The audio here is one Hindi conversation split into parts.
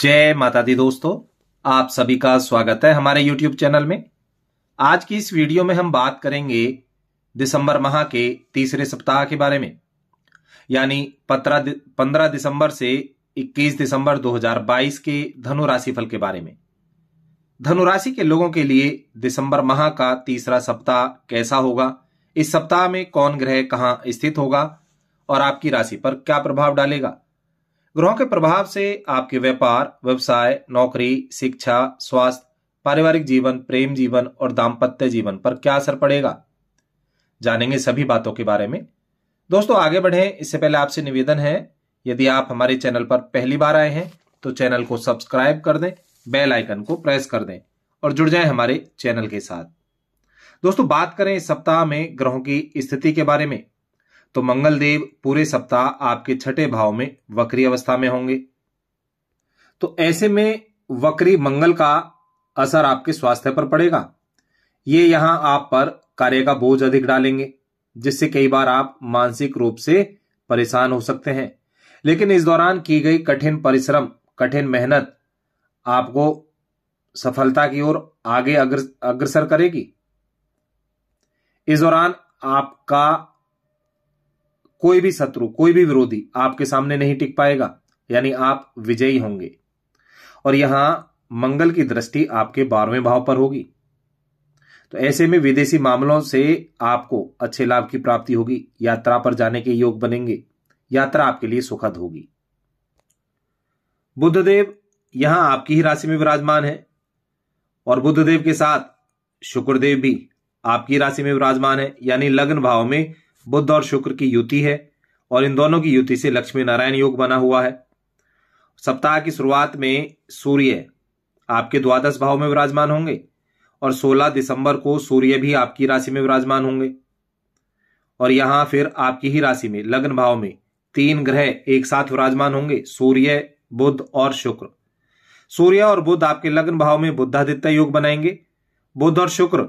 जय माता दी दोस्तों आप सभी का स्वागत है हमारे YouTube चैनल में आज की इस वीडियो में हम बात करेंगे दिसंबर माह के तीसरे सप्ताह के बारे में यानी पंद्रह दिसंबर से 21 दिसंबर 2022 के धनु राशि फल के बारे में धनु राशि के लोगों के लिए दिसंबर माह का तीसरा सप्ताह कैसा होगा इस सप्ताह में कौन ग्रह कहाँ स्थित होगा और आपकी राशि पर क्या प्रभाव डालेगा ग्रहों के प्रभाव से आपके व्यापार व्यवसाय नौकरी शिक्षा स्वास्थ्य पारिवारिक जीवन प्रेम जीवन और दाम्पत्य जीवन पर क्या असर पड़ेगा जानेंगे सभी बातों के बारे में दोस्तों आगे बढ़े इससे पहले आपसे निवेदन है यदि आप हमारे चैनल पर पहली बार आए हैं तो चैनल को सब्सक्राइब कर दें बेल आइकन को प्रेस कर दें और जुड़ जाएं हमारे चैनल के साथ दोस्तों बात करें इस सप्ताह में ग्रहों की स्थिति के बारे में तो मंगल देव पूरे सप्ताह आपके छठे भाव में वक्री अवस्था में होंगे तो ऐसे में वक्री मंगल का असर आपके स्वास्थ्य पर पड़ेगा ये यहां आप पर कार्य का बोझ अधिक डालेंगे जिससे कई बार आप मानसिक रूप से परेशान हो सकते हैं लेकिन इस दौरान की गई कठिन परिश्रम कठिन मेहनत आपको सफलता की ओर आगे अग्रसर करेगी इस दौरान आपका कोई भी शत्रु कोई भी विरोधी आपके सामने नहीं टिक पाएगा यानी आप विजयी होंगे और यहां मंगल की दृष्टि आपके बारहवें भाव पर होगी तो ऐसे में विदेशी मामलों से आपको अच्छे लाभ की प्राप्ति होगी यात्रा पर जाने के योग बनेंगे यात्रा आपके लिए सुखद होगी बुद्धदेव यहां आपकी ही राशि में विराजमान है और बुद्धदेव के साथ शुक्रदेव भी आपकी राशि में विराजमान है यानी लग्न भाव में बुद्ध और शुक्र की युति है और इन दोनों की युति से लक्ष्मी नारायण योग बना हुआ है सप्ताह की शुरुआत में सूर्य आपके द्वादश भाव में विराजमान होंगे और 16 दिसंबर को सूर्य भी आपकी राशि में विराजमान होंगे और यहां फिर आपकी ही राशि में लग्न भाव में तीन ग्रह एक साथ विराजमान होंगे सूर्य बुद्ध और शुक्र सूर्य और बुद्ध आपके लग्न भाव में बुद्धादित्य योग बनाएंगे बुद्ध और शुक्र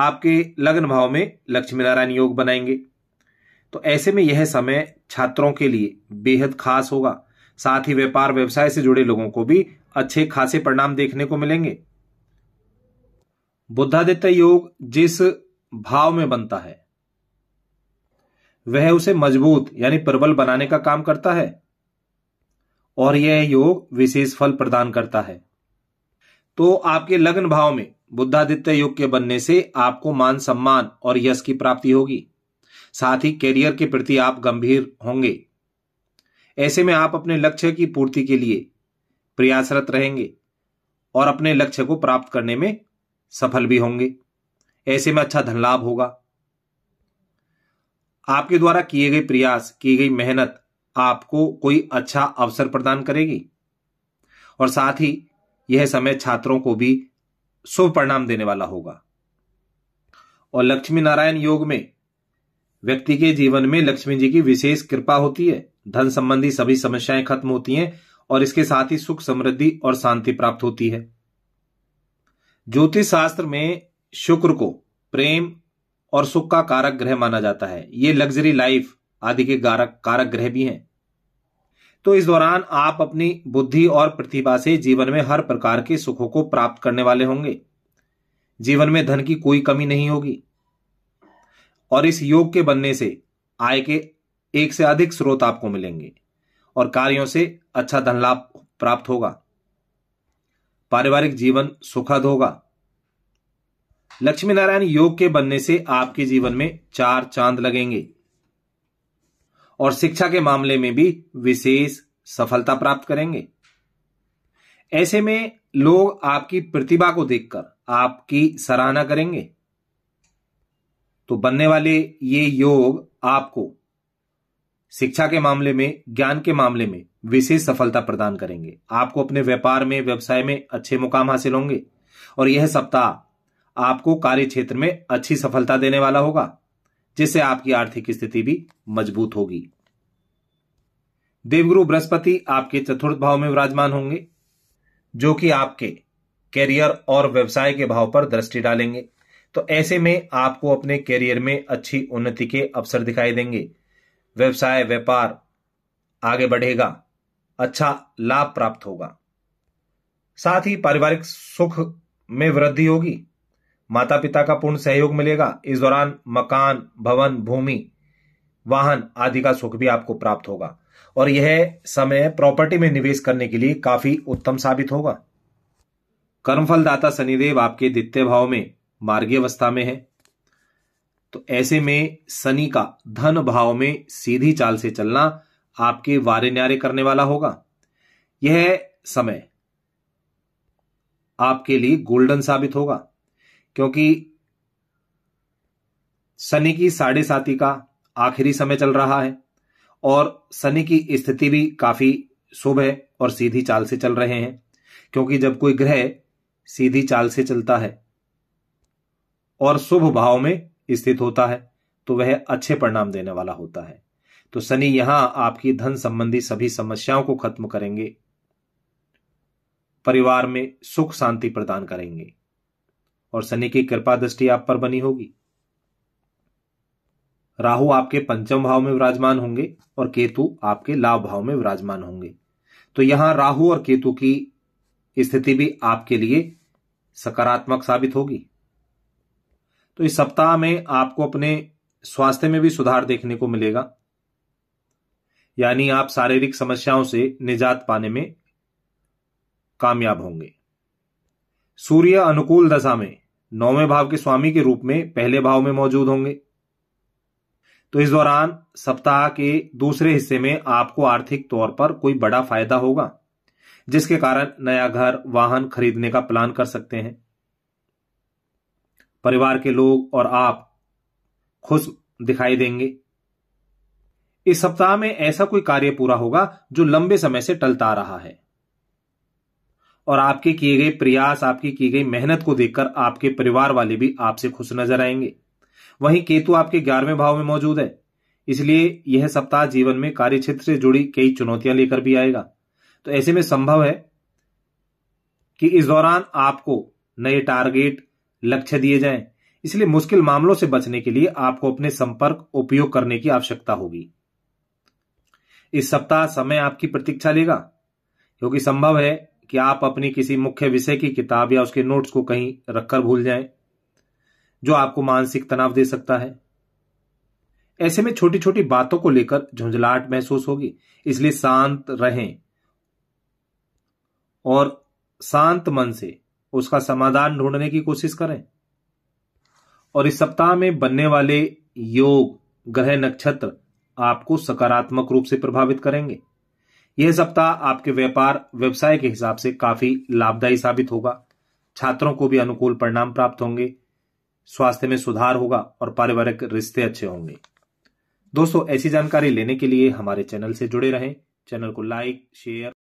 आपके लग्न भाव में लक्ष्मी नारायण योग बनाएंगे तो ऐसे में यह समय छात्रों के लिए बेहद खास होगा साथ ही व्यापार व्यवसाय से जुड़े लोगों को भी अच्छे खासे परिणाम देखने को मिलेंगे बुद्धादित्य योग जिस भाव में बनता है वह उसे मजबूत यानी प्रबल बनाने का काम करता है और यह योग विशेष फल प्रदान करता है तो आपके लग्न भाव में बुद्धादित्य योग के बनने से आपको मान सम्मान और यश की प्राप्ति होगी साथ ही कैरियर के प्रति आप गंभीर होंगे ऐसे में आप अपने लक्ष्य की पूर्ति के लिए प्रयासरत रहेंगे और अपने लक्ष्य को प्राप्त करने में सफल भी होंगे ऐसे में अच्छा धन लाभ होगा आपके द्वारा किए गए प्रयास की गई मेहनत आपको कोई अच्छा अवसर प्रदान करेगी और साथ ही यह समय छात्रों को भी शुभ परिणाम देने वाला होगा और लक्ष्मी नारायण योग में व्यक्ति के जीवन में लक्ष्मी जी की विशेष कृपा होती है धन संबंधी सभी समस्याएं खत्म होती हैं और इसके साथ ही सुख समृद्धि और शांति प्राप्त होती है ज्योतिष शास्त्र में शुक्र को प्रेम और सुख का कारक ग्रह माना जाता है ये लग्जरी लाइफ आदि के कारक कारक ग्रह भी हैं तो इस दौरान आप अपनी बुद्धि और प्रतिभा से जीवन में हर प्रकार के सुखों को प्राप्त करने वाले होंगे जीवन में धन की कोई कमी नहीं होगी और इस योग के बनने से आय के एक से अधिक स्रोत आपको मिलेंगे और कार्यों से अच्छा धन लाभ प्राप्त होगा पारिवारिक जीवन सुखद होगा लक्ष्मी नारायण योग के बनने से आपके जीवन में चार चांद लगेंगे और शिक्षा के मामले में भी विशेष सफलता प्राप्त करेंगे ऐसे में लोग आपकी प्रतिभा को देखकर आपकी सराहना करेंगे तो बनने वाले ये योग आपको शिक्षा के मामले में ज्ञान के मामले में विशेष सफलता प्रदान करेंगे आपको अपने व्यापार में व्यवसाय में अच्छे मुकाम हासिल होंगे और यह सप्ताह आपको कार्य क्षेत्र में अच्छी सफलता देने वाला होगा जिससे आपकी आर्थिक स्थिति भी मजबूत होगी देवगुरु बृहस्पति आपके चतुर्थ भाव में विराजमान होंगे जो कि आपके करियर और व्यवसाय के भाव पर दृष्टि डालेंगे तो ऐसे में आपको अपने करियर में अच्छी उन्नति के अवसर दिखाई देंगे व्यवसाय व्यापार आगे बढ़ेगा अच्छा लाभ प्राप्त होगा साथ ही पारिवारिक सुख में वृद्धि होगी माता पिता का पूर्ण सहयोग मिलेगा इस दौरान मकान भवन भूमि वाहन आदि का सुख भी आपको प्राप्त होगा और यह समय प्रॉपर्टी में निवेश करने के लिए काफी उत्तम साबित होगा कर्मफलदाता शनिदेव आपके द्वितीय भाव में मार्गी अवस्था में है तो ऐसे में शनि का धन भाव में सीधी चाल से चलना आपके वारे न्यारे करने वाला होगा यह समय आपके लिए गोल्डन साबित होगा क्योंकि शनि की साढ़े साती का आखिरी समय चल रहा है और शनि की स्थिति भी काफी शुभ है और सीधी चाल से चल रहे हैं क्योंकि जब कोई ग्रह सीधी चाल से चलता है और शुभ भाव में स्थित होता है तो वह अच्छे परिणाम देने वाला होता है तो शनि यहां आपकी धन संबंधी सभी समस्याओं को खत्म करेंगे परिवार में सुख शांति प्रदान करेंगे और शनि की कृपा दृष्टि आप पर बनी होगी राहु आपके पंचम भाव में विराजमान होंगे और केतु आपके लाभ भाव में विराजमान होंगे तो यहां राहु और केतु की स्थिति भी आपके लिए सकारात्मक साबित होगी तो इस सप्ताह में आपको अपने स्वास्थ्य में भी सुधार देखने को मिलेगा यानी आप शारीरिक समस्याओं से निजात पाने में कामयाब होंगे सूर्य अनुकूल दशा में नौवें भाव के स्वामी के रूप में पहले भाव में मौजूद होंगे तो इस दौरान सप्ताह के दूसरे हिस्से में आपको आर्थिक तौर पर कोई बड़ा फायदा होगा जिसके कारण नया घर वाहन खरीदने का प्लान कर सकते हैं परिवार के लोग और आप खुश दिखाई देंगे इस सप्ताह में ऐसा कोई कार्य पूरा होगा जो लंबे समय से टलता आ रहा है और आपके किए गए प्रयास आपकी की गई मेहनत को देखकर आपके परिवार वाले भी आपसे खुश नजर आएंगे वहीं केतु आपके ग्यारहवें भाव में मौजूद है इसलिए यह सप्ताह जीवन में कार्य क्षेत्र से जुड़ी कई चुनौतियां लेकर भी आएगा तो ऐसे में संभव है कि इस दौरान आपको नए टारगेट लक्ष्य दिए जाए इसलिए मुश्किल मामलों से बचने के लिए आपको अपने संपर्क उपयोग करने की आवश्यकता होगी इस सप्ताह समय आपकी प्रतीक्षा लेगा क्योंकि संभव है कि आप अपनी किसी मुख्य विषय की किताब या उसके नोट्स को कहीं रखकर भूल जाएं, जो आपको मानसिक तनाव दे सकता है ऐसे में छोटी छोटी बातों को लेकर झुंझलाहट महसूस होगी इसलिए शांत रहें और शांत मन से उसका समाधान ढूंढने की कोशिश करें और इस सप्ताह में बनने वाले योग ग्रह नक्षत्र आपको सकारात्मक रूप से प्रभावित करेंगे यह सप्ताह आपके व्यापार व्यवसाय के हिसाब से काफी लाभदायी साबित होगा छात्रों को भी अनुकूल परिणाम प्राप्त होंगे स्वास्थ्य में सुधार होगा और पारिवारिक रिश्ते अच्छे होंगे दोस्तों ऐसी जानकारी लेने के लिए हमारे चैनल से जुड़े रहें चैनल को लाइक शेयर